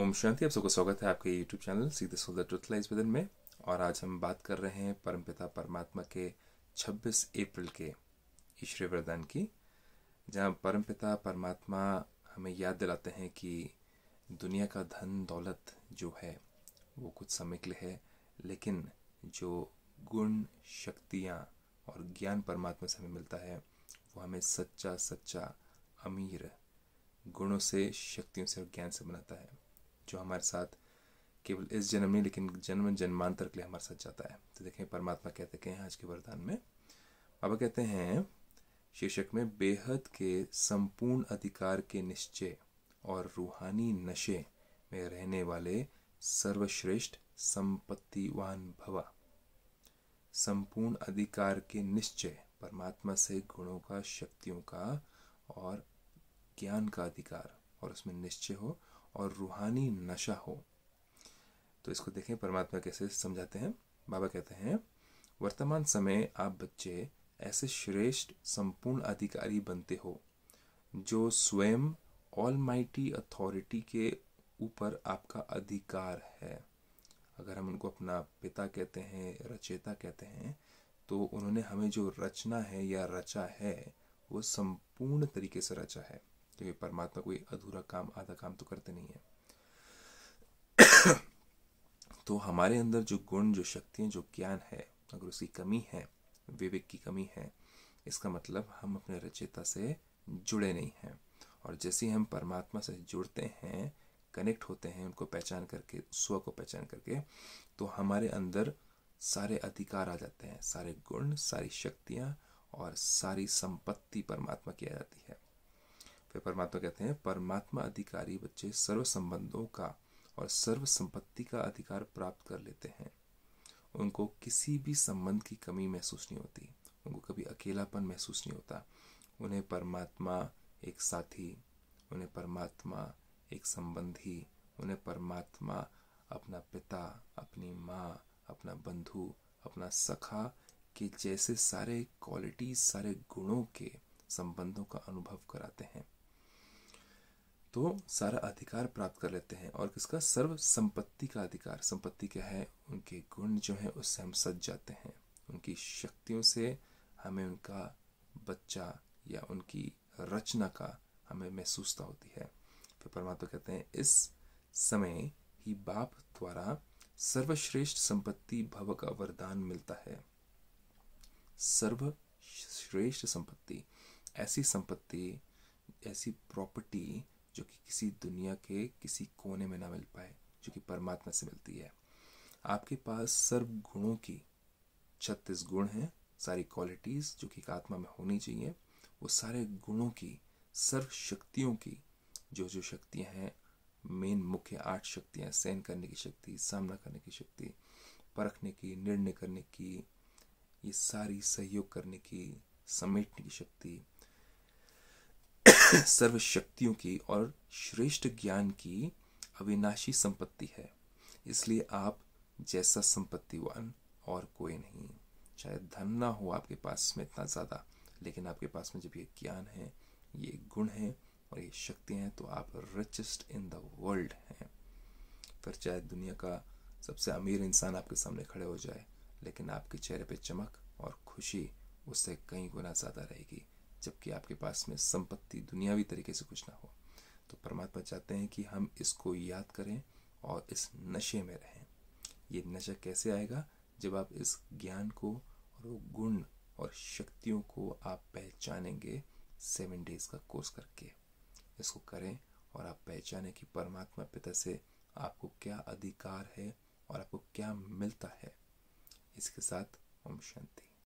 ओम शांति आप सबको स्वागत है आपके यूट्यूब चैनल सीधे सोल्डर ट्रुथ लाइज विदन में और आज हम बात कर रहे हैं परमपिता परमात्मा के 26 अप्रैल के ईश्वरी वरदान की जहाँ परमपिता परमात्मा हमें याद दिलाते हैं कि दुनिया का धन दौलत जो है वो कुछ समय के लिए है लेकिन जो गुण शक्तियाँ और ज्ञान परमात्मा से हमें मिलता है वो हमें सच्चा सच्चा अमीर गुणों से शक्तियों से और ज्ञान से बनाता है जो हमारे साथ केवल इस जन्म में लेकिन जन्म जन्मांतर के लिए हमारे साथ जाता है तो देखें परमात्मा कहते हैं आज के वरदान में बाबा कहते हैं शीर्षक में बेहद के संपूर्ण अधिकार के निश्चय और रूहानी नशे में रहने वाले सर्वश्रेष्ठ संपत्तिवान भवा संपूर्ण अधिकार के निश्चय परमात्मा से गुणों का शक्तियों का और ज्ञान का अधिकार और उसमें निश्चय हो और रूहानी नशा हो तो इसको देखें परमात्मा कैसे समझाते हैं बाबा कहते हैं वर्तमान समय आप बच्चे ऐसे श्रेष्ठ संपूर्ण अधिकारी बनते हो जो स्वयं ऑल माइटी अथॉरिटी के ऊपर आपका अधिकार है अगर हम उनको अपना पिता कहते हैं रचेता कहते हैं तो उन्होंने हमें जो रचना है या रचा है वो संपूर्ण तरीके से रचा है क्योंकि परमात्मा कोई अधूरा काम आधा काम तो करते नहीं है तो हमारे अंदर जो गुण जो शक्तियाँ जो ज्ञान है अगर उसकी कमी है विवेक की कमी है इसका मतलब हम अपने रचयिता से जुड़े नहीं हैं और जैसे हम परमात्मा से जुड़ते हैं कनेक्ट होते हैं उनको पहचान करके स्व को पहचान करके तो हमारे अंदर सारे अधिकार आ जाते हैं सारे गुण सारी शक्तियाँ और सारी संपत्ति परमात्मा की आ जाती है फिर परमात्मा कहते हैं परमात्मा अधिकारी बच्चे सर्व संबंधों का और सर्व संपत्ति का अधिकार प्राप्त कर लेते हैं उनको किसी भी संबंध की कमी महसूस नहीं होती उनको कभी अकेलापन महसूस नहीं होता उन्हें परमात्मा एक साथी उन्हें परमात्मा एक संबंधी उन्हें परमात्मा अपना पिता अपनी माँ अपना बंधु अपना सखा के जैसे सारे क्वालिटी सारे गुणों के संबंधों का अनुभव कराते हैं तो सारा अधिकार प्राप्त कर लेते हैं और किसका सर्व संपत्ति का अधिकार संपत्ति क्या है उनके गुण जो है उससे हम सज जाते हैं उनकी शक्तियों से हमें उनका बच्चा या उनकी रचना का हमें महसूसता होती है तो परमात्मा कहते हैं इस समय ही बाप द्वारा सर्वश्रेष्ठ संपत्ति भव का वरदान मिलता है सर्वश्रेष्ठ संपत्ति ऐसी संपत्ति ऐसी प्रॉपर्टी जो कि किसी दुनिया के किसी कोने में ना मिल पाए जो कि परमात्मा से मिलती है आपके पास सर्व गुणों की छत्तीस गुण हैं सारी क्वालिटीज़ जो कि एक आत्मा में होनी चाहिए वो सारे गुणों की सर्व शक्तियों की जो जो शक्तियाँ हैं मेन मुख्य आठ शक्तियाँ सहन करने की शक्ति सामना करने की शक्ति परखने की निर्णय करने की ये सारी सहयोग करने की समेटने की शक्ति सर्वशक्तियों की और श्रेष्ठ ज्ञान की अविनाशी संपत्ति है इसलिए आप जैसा संपत्तिवान और कोई नहीं चाहे धन ना हो आपके पास में इतना ज़्यादा लेकिन आपके पास में जब ये ज्ञान है ये गुण है और ये शक्तियाँ हैं तो आप रिचेस्ट इन द वर्ल्ड हैं फिर चाहे दुनिया का सबसे अमीर इंसान आपके सामने खड़े हो जाए लेकिन आपके चेहरे पे चमक और खुशी उससे कई गुना ज़्यादा रहेगी जबकि आपके पास में संपत्ति दुनियावी तरीके से कुछ ना हो तो परमात्मा चाहते हैं कि हम इसको याद करें और इस नशे में रहें ये नशा कैसे आएगा जब आप इस ज्ञान को और वो गुण और शक्तियों को आप पहचानेंगे सेवन डेज का कोर्स करके इसको करें और आप पहचानें कि परमात्मा पिता से आपको क्या अधिकार है और आपको क्या मिलता है इसके साथ ओम शांति